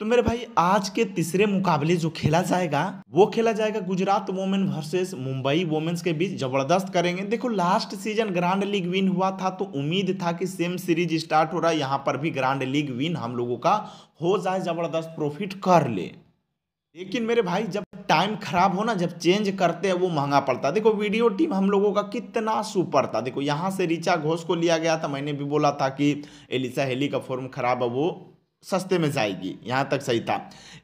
तो मेरे भाई आज के तीसरे मुकाबले जो खेला जाएगा वो खेला जाएगा Gujarat women versus Mumbai women's के बीच जबरदस्त करेंगे देखो last season grand league win हुआ था तो उम्मीद था कि सेम सीरीज स्टार्ट हो रहा है यहाँ पर भी ग्रांड लीग विन हम लोगों का हो जाए जबरदस्त प्रॉफिट कर ले लेकिन मेरे भाई जब टाइम खराब हो ना जब चेंज करते हैं वो महंगा पड़ता है देखो वीडियो टीम हम लोगों का कितना सुपर था देखो यहाँ से रिचा घोष को लिया गया था मैंने भी बोला था कि एलिसा हेली का फॉर्म खराब है वो सस्ते में जाएगी यहाँ तक सही था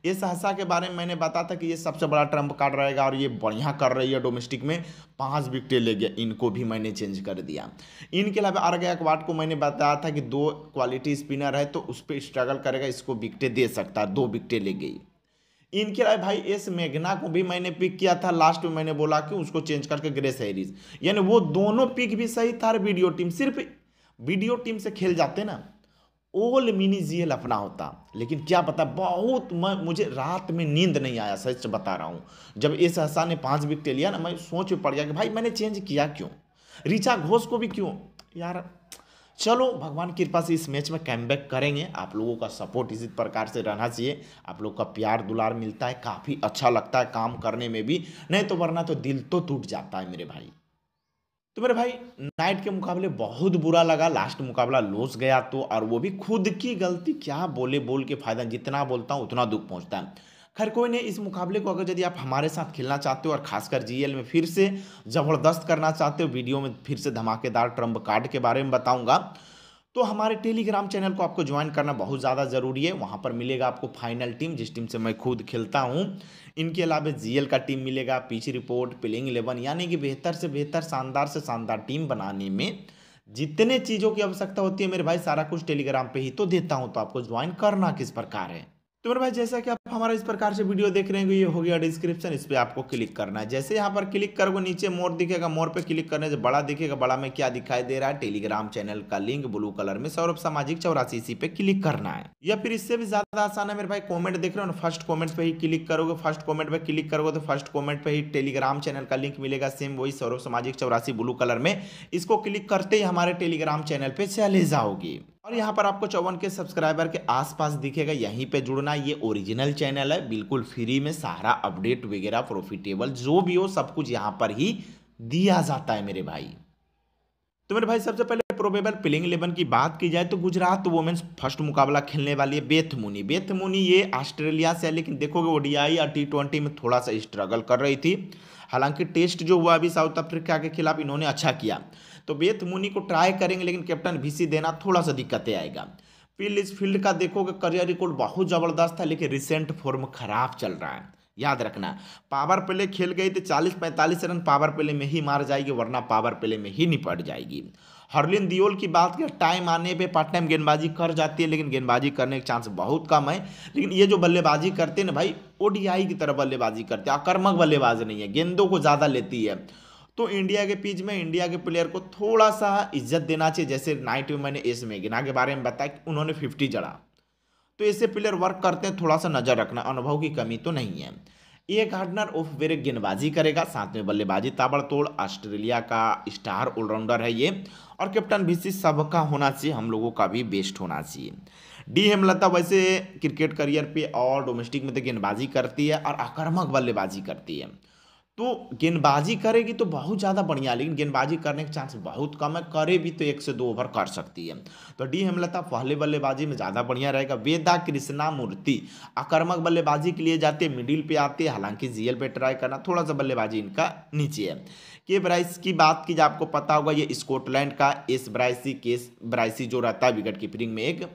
ये सहसा के बारे में मैंने बताया था कि ये सबसे बड़ा ट्रम्प कार्ड रहेगा और ये बढ़िया कर रही है डोमेस्टिक में पांच विकटें ले गया इनको भी मैंने चेंज कर दिया इनके अलावा अर्ग अखबार को मैंने बताया था कि दो क्वालिटी स्पिनर है तो उस पर स्ट्रगल करेगा इसको विकटें दे सकता है दो विकटें ले गई इनके अलावा भाई एस मेघना को भी मैंने पिक किया था लास्ट में मैंने बोला कि उसको चेंज करके ग्रेस हैरिस यानी वो दोनों पिक भी सही था और वीडियो टीम सिर्फ वीडियो टीम से खेल जाते ना ओल मिनी जीएल अपना होता लेकिन क्या पता बहुत मैं मुझे रात में नींद नहीं आया सच बता रहा हूँ जब ए सहसा ने पाँच विकटें लिया ना मैं सोच में पड़ गया कि भाई मैंने चेंज किया क्यों रिचा घोष को भी क्यों यार चलो भगवान कृपा से इस मैच में कैम करेंगे आप लोगों का सपोर्ट इसी प्रकार से रहना चाहिए आप लोग का प्यार दुलार मिलता है काफ़ी अच्छा लगता है काम करने में भी नहीं तो वरना तो दिल तो टूट जाता है मेरे भाई तो मेरे भाई नाइट के मुकाबले बहुत बुरा लगा लास्ट मुकाबला लॉस गया तो और वो भी खुद की गलती क्या बोले बोल के फायदा जितना बोलता हूँ उतना दुख पहुँचता है खैर कोई नहीं इस मुकाबले को अगर यदि आप हमारे साथ खेलना चाहते हो और खासकर जीएल में फिर से ज़बरदस्त करना चाहते हो वीडियो में फिर से धमाकेदार ट्रम्प कार्ड के बारे में बताऊँगा तो हमारे टेलीग्राम चैनल को आपको ज्वाइन करना बहुत ज़्यादा ज़रूरी है वहाँ पर मिलेगा आपको फाइनल टीम जिस टीम से मैं खुद खेलता हूँ इनके अलावा जीएल का टीम मिलेगा पिच रिपोर्ट प्लेइंग इलेवन यानी कि बेहतर से बेहतर शानदार से शानदार टीम बनाने में जितने चीज़ों की आवश्यकता होती है मेरे भाई सारा कुछ टेलीग्राम पर ही तो देता हूँ तो आपको ज्वाइन करना किस प्रकार है तो मेरे भाई जैसा कि आप हमारा इस प्रकार से वीडियो देख रहे हैं ये हो गया डिस्क्रिप्शन इस पर आपको क्लिक करना है जैसे यहाँ पर क्लिक करोगे नीचे मोर दिखेगा मोर पे क्लिक करने से बड़ा दिखेगा बड़ा में क्या दिखाई दे रहा है टेलीग्राम चैनल का लिंक ब्लू कलर में सौरभ सामाजिक चौरासी इसी पे क्लिक करना है या फिर इससे भी ज्यादा आसान है मेरे भाई कॉमेंट देख रहे हो फर्स्ट कॉमेंट पे ही क्लिक करोगे फर्स्ट कॉमेंट पे क्लिक करोगे तो फर्स्ट कॉमेंट पे ही टेलीग्राम चैनल का लिंक मिलेगा सेम वही सौरभ सामाजिक चौरासी ब्लू कलर में इसको क्लिक करते ही हमारे टेलीग्राम चैनल पे चले जाओगी और यहाँ पर आपको चौवन के सब्सक्राइबर के आसपास दिखेगा यहीं पे जुड़ना ये ओरिजिनल चैनल है बिल्कुल फ्री में सारा अपडेट वगैरह प्रॉफिटेबल जो भी हो सब कुछ यहाँ पर ही दिया जाता है मेरे भाई तो मेरे भाई सबसे पहले प्रोबेबल प्लेइंग इलेवन की बात की जाए तो गुजरात वुमेन्स फर्स्ट मुकाबला खेलने वाली है बेथमुनी बेथमुनी ये ऑस्ट्रेलिया से है लेकिन देखोगे ओडीआई और टी में थोड़ा सा स्ट्रगल कर रही थी हालांकि टेस्ट जो हुआ अभी साउथ अफ्रीका के खिलाफ इन्होंने अच्छा किया तो बेथ मुनी को ट्राई करेंगे लेकिन कैप्टन वीसी देना थोड़ा सा दिक्कतें आएगा फिल इस फील्ड का देखोगे करियर रिकॉर्ड बहुत ज़बरदस्त था लेकिन रिसेंट फॉर्म खराब चल रहा है याद रखना पावर प्ले खेल गई तो 40-45 रन पावर प्ले में ही मार जाएगी वरना पावर प्ले में ही निपट जाएगी हरलिन दियोल की बात कर टाइम आने पे पार्ट टाइम गेंदबाजी कर जाती है लेकिन गेंदबाजी करने के चांस बहुत कम है लेकिन ये जो बल्लेबाजी करते हैं ना भाई ओडीआई की तरह बल्लेबाजी करते हैं आक्रमक बल्लेबाज नहीं है गेंदों को ज़्यादा लेती है तो इंडिया के पिच में इंडिया के प्लेयर को थोड़ा सा इज्जत देना चाहिए जैसे नाइट में मैंने एस मेगिना के बारे में बताया कि उन्होंने फिफ्टी जड़ा तो ऐसे प्लेयर वर्क करते हैं थोड़ा सा नज़र रखना अनुभव की कमी तो नहीं है ये गार्डनर ऑफ वेरे गेंदबाजी करेगा साथ में बल्लेबाजी ताबड़तोड़ ऑस्ट्रेलिया का स्टार ऑलराउंडर है ये और कैप्टन भी सबका होना चाहिए हम लोगों का भी बेस्ट होना चाहिए डी हेमलता वैसे क्रिकेट करियर पे और डोमेस्टिक में तो गेंदबाजी करती है और आक्रामक बल्लेबाजी करती है तो गेंदबाजी करेगी तो बहुत ज़्यादा बढ़िया लेकिन गेंदबाजी करने के चांस बहुत कम है करे भी तो एक से दो ओवर कर सकती है तो डी हेमलता पहले बल्लेबाजी में ज़्यादा बढ़िया रहेगा वेदा कृष्णा मूर्ति आक्रमक बल्लेबाजी के लिए जाते मिडिल पे आते हालांकि जीएल पे ट्राई करना थोड़ा सा बल्लेबाजी इनका नीचे है के ब्राइस की बात की आपको पता होगा ये स्कॉटलैंड का एस ब्राइसी केस ब्राइसी जो रहता है विकेट कीपरिंग में एक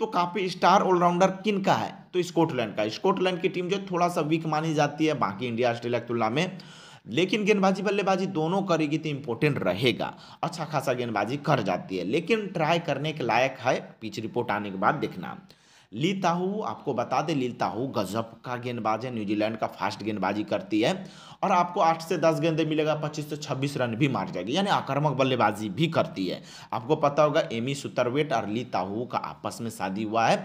तो काफ़ी स्टार ऑलराउंडर किन का है तो स्कॉटलैंड का स्कॉटलैंड की टीम जो थोड़ा सा वीक मानी जाती है बाकी इंडिया ऑस्ट्रेलिया की तुलना में लेकिन गेंदबाजी बल्लेबाजी दोनों करेगी तो इम्पोर्टेंट रहेगा अच्छा खासा गेंदबाजी कर जाती है लेकिन ट्राई करने के लायक है पिच रिपोर्ट आने के बाद देखना ली ताहू आपको बता दें ली ताहू गजब का गेंदबाज है न्यूजीलैंड का फास्ट गेंदबाजी करती है और आपको आठ से दस गेंदे मिलेगा पच्चीस से छब्बीस रन भी मार जाएगी यानी आक्रामक बल्लेबाजी भी करती है आपको पता होगा एमी सुतरवेट और ली ताहू का आपस में शादी हुआ है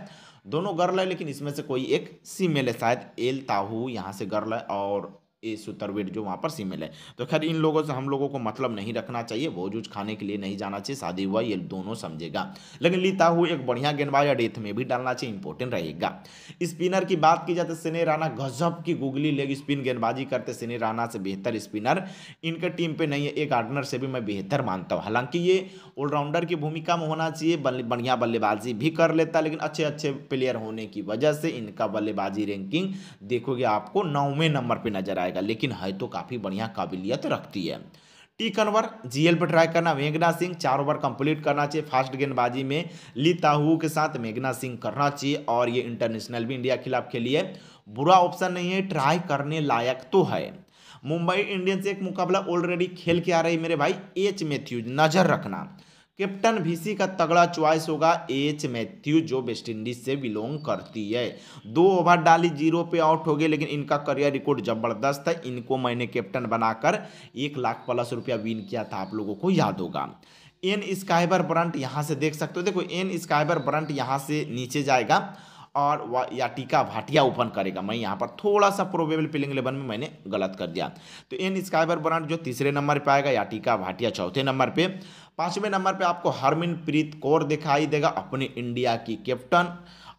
दोनों गर्ल है लेकिन इसमें से कोई एक सीमेल है शायद एल ताहू यहाँ से गर्ल है और ए सुतरवेट जो वहाँ पर सिमिल है तो खैर इन लोगों से हम लोगों को मतलब नहीं रखना चाहिए वो जूझ खाने के लिए नहीं जाना चाहिए शादी हुआ ये दोनों समझेगा लेकिन लीता हु एक बढ़िया गेंदबाज या डेथ में भी डालना चाहिए इंपॉर्टेंट रहेगा स्पिनर की बात की जाए तो सिने राना गजब की गुगली लेग स्पिन गेंदबाजी करते सिने राना से बेहतर स्पिनर इनके टीम पर नहीं है एक गार्डनर से भी मैं बेहतर मानता हूँ हालांकि ये ऑलराउंडर की भूमिका में होना चाहिए बढ़िया बल्लेबाजी भी कर लेता लेकिन अच्छे अच्छे प्लेयर होने की वजह से इनका बल्लेबाजी रैंकिंग देखोगे आपको नौवें नंबर पर नजर आएगा जाएगा लेकिन है तो काफ़ी बढ़िया काबिलियत रखती है टी कन्वर जीएल पर ट्राई करना मेघना सिंह चार ओवर कंप्लीट करना चाहिए फास्ट गेंदबाजी में ली ताहू के साथ मेघना सिंह करना चाहिए और ये इंटरनेशनल भी इंडिया के खिलाफ खेली है बुरा ऑप्शन नहीं है ट्राई करने लायक तो है मुंबई इंडियंस एक मुकाबला ऑलरेडी खेल के आ रही मेरे भाई एच मैथ्यूज नजर रखना कैप्टन भीसी का तगड़ा च्वाइस होगा एच मैथ्यू जो वेस्टइंडीज से बिलोंग करती है दो ओवर डाली जीरो पे आउट हो गए लेकिन इनका करियर रिकॉर्ड जबरदस्त है इनको मैंने कैप्टन बनाकर एक लाख प्लस रुपया विन किया था आप लोगों को याद होगा एन स्काइबर ब्रंट यहाँ से देख सकते हो देखो एन स्काइबर ब्रंट यहाँ से नीचे जाएगा और याटिका भाटिया ओपन करेगा मैं यहाँ पर थोड़ा सा प्रोबेबल पिलिंग इलेवन में मैंने गलत कर दिया तो एन स्काइबर ब्रांड जो तीसरे नंबर पर आएगा याटिका भाटिया चौथे नंबर पर पाँचवें नंबर पर आपको हरमिनप्रीत कौर दिखाई देगा अपने इंडिया की कैप्टन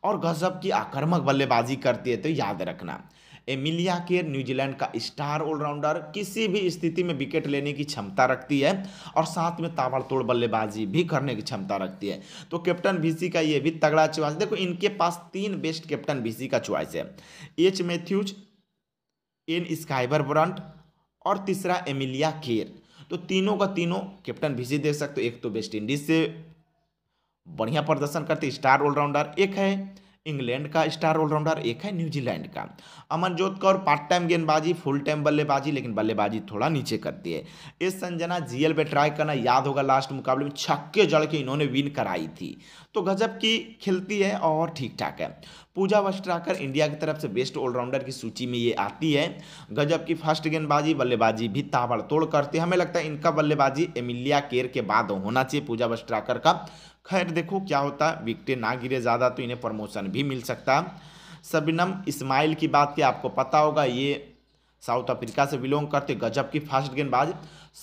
और गजब की आक्रमक बल्लेबाजी करती है तो याद रखना एमिलिया केर न्यूजीलैंड का स्टार ऑलराउंडर किसी भी स्थिति में विकेट लेने की क्षमता रखती है और साथ में ताबड़तोड़ बल्लेबाजी भी करने की क्षमता रखती है तो कैप्टन बीसी का ये भी तगड़ा चुआस देखो इनके पास तीन बेस्ट कैप्टन बीसी का च्वाइस है H Matthews N Sciver Brunt और तीसरा एमिलिया केर तो तीनों का तीनों कैप्टन बीसी देख सकते हो एक तो वेस्ट इंडीज से बढ़िया प्रदर्शन करते स्टार ऑलराउंडर एक है इंग्लैंड का स्टार ऑलराउंडर एक है न्यूजीलैंड का अमनजोत कौर पार्ट टाइम गेंदबाजी फुल टाइम बल्लेबाजी लेकिन बल्लेबाजी थोड़ा नीचे करती है इस संजना जीएल पे ट्राई करना याद होगा लास्ट मुकाबले में छक्के जड़ के इन्होंने विन कराई थी तो गजब की खिलती है और ठीक ठाक है पूजा वस्ट्राकर इंडिया की तरफ से बेस्ट ऑलराउंडर की सूची में ये आती है गजब की फर्स्ट गेंदबाजी बल्लेबाजी भी ताबड़तोड़ करती है हमें लगता है इनका बल्लेबाजी एमिलिया केर के बाद होना चाहिए पूजा वस्ट्राकर का खैर देखो क्या होता है विकटें ना गिरे ज़्यादा तो इन्हें प्रमोशन भी मिल सकता सबिनम इस्माइल की बात क्या आपको पता होगा ये साउथ अफ्रीका से बिलोंग करते गजब की फास्ट गेंदबाज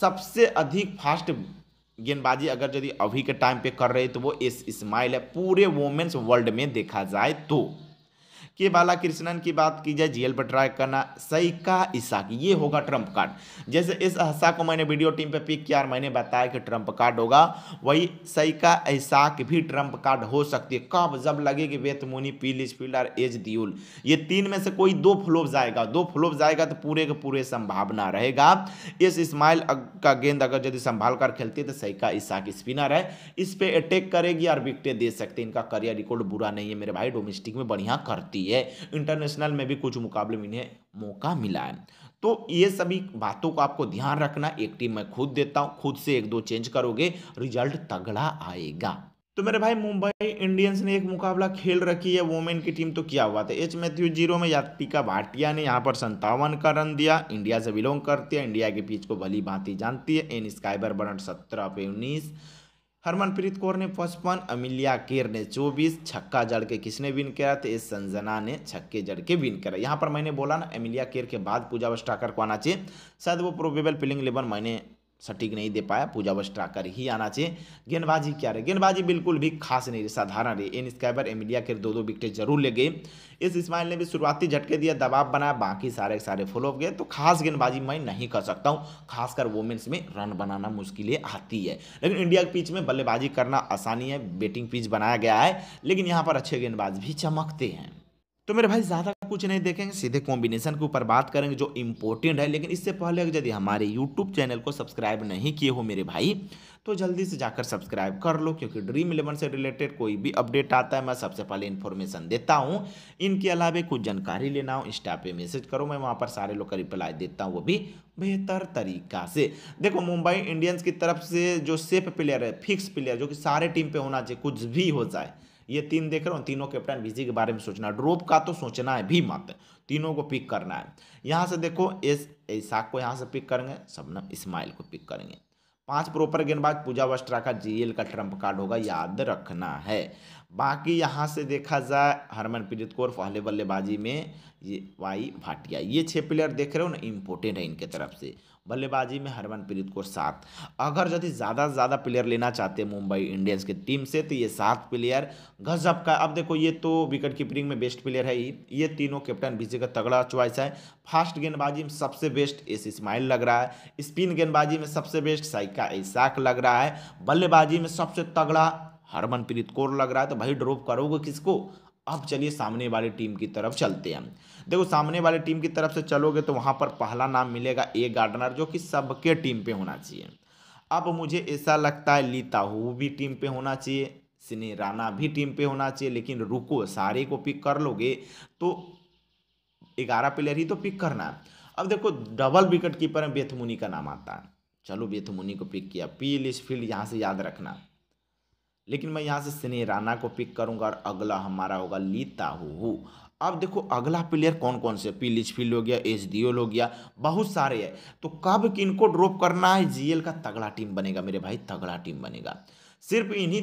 सबसे अधिक फास्ट गेंदबाजी अगर यदि अभी के टाइम पे कर रहे तो वो एस इस्माइल है पूरे वोमेंस वर्ल्ड में देखा जाए तो के बालाकृष्णन की बात की जाए जीएल भट्टराय करना का ईसा ये होगा ट्रम्प कार्ड जैसे इस हिस्सा को मैंने वीडियो टीम पे पिक किया और मैंने बताया कि ट्रम्प कार्ड होगा वही का ऐसा भी ट्रंप कार्ड हो सकती है कब जब लगेगी वेतमुनी पीलिस फील्ड और एज दियुल ये तीन में से कोई दो फ्लोप जाएगा दो फ्लोप जाएगा तो पूरे के पूरे संभावना रहेगा इस इस्माइल का गेंद अगर यदि संभाल कर खेलती है तो सईका की स्पिनर है इस पर अटैक करेगी और विकटें दे सकते इनका करियर रिकॉर्ड बुरा नहीं है मेरे भाई डोमेस्टिक में बढ़िया करती गई है इंटरनेशनल में भी कुछ मुकाबले में इन्हें मौका मिला है तो ये सभी बातों को आपको ध्यान रखना एक टीम मैं खुद देता हूँ खुद से एक दो चेंज करोगे रिजल्ट तगड़ा आएगा तो मेरे भाई मुंबई इंडियंस ने एक मुकाबला खेल रखी है वोमेन की टीम तो क्या हुआ था एच मैथ्यू जीरो में यात्रिका भाटिया ने यहाँ पर संतावन का रन दिया इंडिया से बिलोंग करती है इंडिया के पिच को भली भांति जानती है एन स्काइबर बनट सत्रह पे उन्नीस हरमनप्रीत कौर ने पचपन अमिलिया केर ने चौबीस छक्का जड़ के किसने विन करा तो एस संजना ने छक्के जड़ के विन करा यहाँ पर मैंने बोला ना अमिलिया केर के बाद पूजा वस्टाकर को आना चाहिए शायद वो प्रोबेबल पिलिंग लेवन मैंने सटीक नहीं दे पाया पूजा वस्ट्रा कर ही आना चाहिए गेंदबाजी क्या रहे गेंदबाजी बिल्कुल भी खास नहीं रही साधारण रही इन स्काइबर एमिलिया के दो दो विकेटें जरूर ले गए इस इस्माइल ने भी शुरुआती झटके दिया दबाव बनाया बाकी सारे सारे फॉलो गए तो खास गेंदबाजी मैं नहीं कर सकता हूँ खासकर वुमेन्स में रन बनाना मुश्किलें आती है लेकिन इंडिया के पिच में बल्लेबाजी करना आसानी है बैटिंग पिच बनाया गया है लेकिन यहाँ पर अच्छे गेंदबाज भी चमकते हैं तो मेरे भाई ज़्यादा कुछ नहीं देखेंगे सीधे कॉम्बिनेशन के ऊपर बात करेंगे जो इंपॉर्टेंट है लेकिन इससे पहले यदि हमारे यूट्यूब चैनल को सब्सक्राइब नहीं किए हो मेरे भाई तो जल्दी से जाकर सब्सक्राइब कर लो क्योंकि ड्रीम इलेवन से रिलेटेड कोई भी अपडेट आता है मैं सबसे पहले इन्फॉर्मेशन देता हूँ इनके अलावा कुछ जानकारी लेना हो इंस्टा पे मैसेज करो मैं वहाँ पर सारे लोग का रिप्लाई देता हूँ वो भी बेहतर तरीका से देखो मुंबई इंडियंस की तरफ से जो सेफ प्लेयर है फिक्स प्लेयर जो कि सारे टीम पर होना चाहिए कुछ भी हो जाए ये तीन देख रहे हो तीनों कैप्टन बीजी के बारे में सोचना है ड्रोप का तो सोचना है भी मत तीनों को पिक करना है यहाँ से देखो इस ऐसा को यहाँ से पिक करेंगे सबनम इस्माइल को पिक करेंगे पांच प्रॉपर गेंदबाज पूजा वस्ट्रा का जीएल का ट्रम्प कार्ड होगा याद रखना है बाकी यहाँ से देखा जाए हरमनप्रीत कौर पहले बल्लेबाजी में ये वाई भाटिया ये छः प्लेयर देख रहे हो ना इम्पोर्टेंट है इनके तरफ से बल्लेबाजी में हरमनप्रीत कौर सात अगर यदि ज़्यादा से ज़्यादा प्लेयर लेना चाहते हैं मुंबई इंडियंस की टीम से तो ये सात प्लेयर गजब का अब देखो ये तो विकेट कीपरिंग में बेस्ट प्लेयर है ही ये तीनों कैप्टन बीजे का तगड़ा चॉइस है फास्ट गेंदबाजी में सबसे बेस्ट एस इस्माइल लग रहा है स्पिन गेंदबाजी में सबसे बेस्ट साइका इसाक लग रहा है बल्लेबाजी में सबसे तगड़ा हरमनप्रीत कौर लग रहा है तो भाई ड्रॉप करोगे किसको अब चलिए सामने वाली टीम की तरफ चलते हैं देखो सामने वाली टीम की तरफ से चलोगे तो वहाँ पर पहला नाम मिलेगा ए गार्डनर जो कि सबके टीम पे होना चाहिए अब मुझे ऐसा लगता है लीता हु भी टीम पे होना चाहिए सिने राना भी टीम पे होना चाहिए लेकिन रुको सारे को पिक कर लोगे तो ग्यारह प्लेयर ही तो पिक करना है अब देखो डबल विकेट कीपर में बेथमुनी का नाम आता है चलो बेथमुनी को पिक किया पी लिस्ट फील्ड यहाँ से याद रखना लेकिन मैं यहाँ से सिने को पिक करूँगा और अगला हमारा होगा लीता हु अब देखो अगला प्लेयर कौन कौन से पी फील्ड हो गया एच दियोल हो गया बहुत सारे है तो कब किन को ड्रॉप करना है जीएल का तगड़ा टीम बनेगा मेरे भाई तगड़ा टीम बनेगा सिर्फ इन्हीं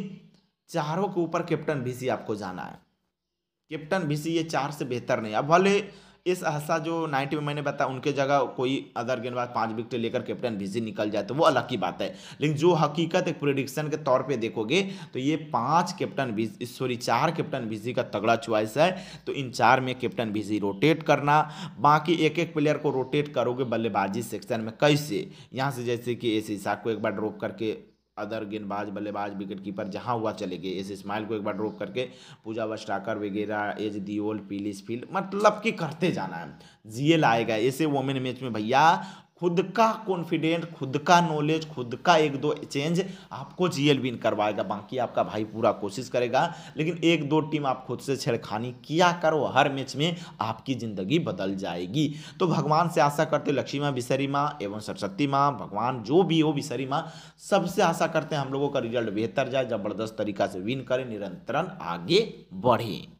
चारों के ऊपर कैप्टन भी आपको जाना है कैप्टन भी ये चार से बेहतर नहीं अब भले इस हस्सा जो नाइन्टी में मैंने बताया उनके जगह कोई अदर गेंदबाज पाँच विकेट लेकर कैप्टन बिजी निकल जाए तो वो अलग की बात है लेकिन जो हकीकत एक प्रोडिक्शन के तौर पर देखोगे तो ये पाँच कैप्टन बिजी सॉरी चार कैप्टन बिजी का तगड़ा च्वाइस है तो इन चार में कैप्टन बिजी रोटेट करना बाकी एक एक प्लेयर को रोटेट करोगे बल्लेबाजी सेक्शन में कैसे यहाँ से जैसे कि एस इसाक को एक बार ड्रॉप करके अदर गेंदबाज बल्लेबाज विकेट कीपर जहाँ हुआ चले गए इस स्माइल को एक बार ड्रॉप करके पूजा वस्टाकर वगैरह एज दियोल पीलिस फील्ड मतलब कि करते जाना है जीएल आएगा ऐसे वोमेन मैच में भैया खुद का कॉन्फिडेंट खुद का नॉलेज खुद का एक दो चेंज आपको जीएल विन करवाएगा बाकी आपका भाई पूरा कोशिश करेगा लेकिन एक दो टीम आप खुद से छेड़खानी किया करो हर मैच में आपकी ज़िंदगी बदल जाएगी तो भगवान से आशा करते लक्ष्मी माँ विसरी माँ एवं सरस्वती माँ भगवान जो भी हो विसरी माँ सबसे आशा करते हैं हम लोगों का रिजल्ट बेहतर जाए ज़बरदस्त तरीका से विन करें निरंतरण आगे बढ़ें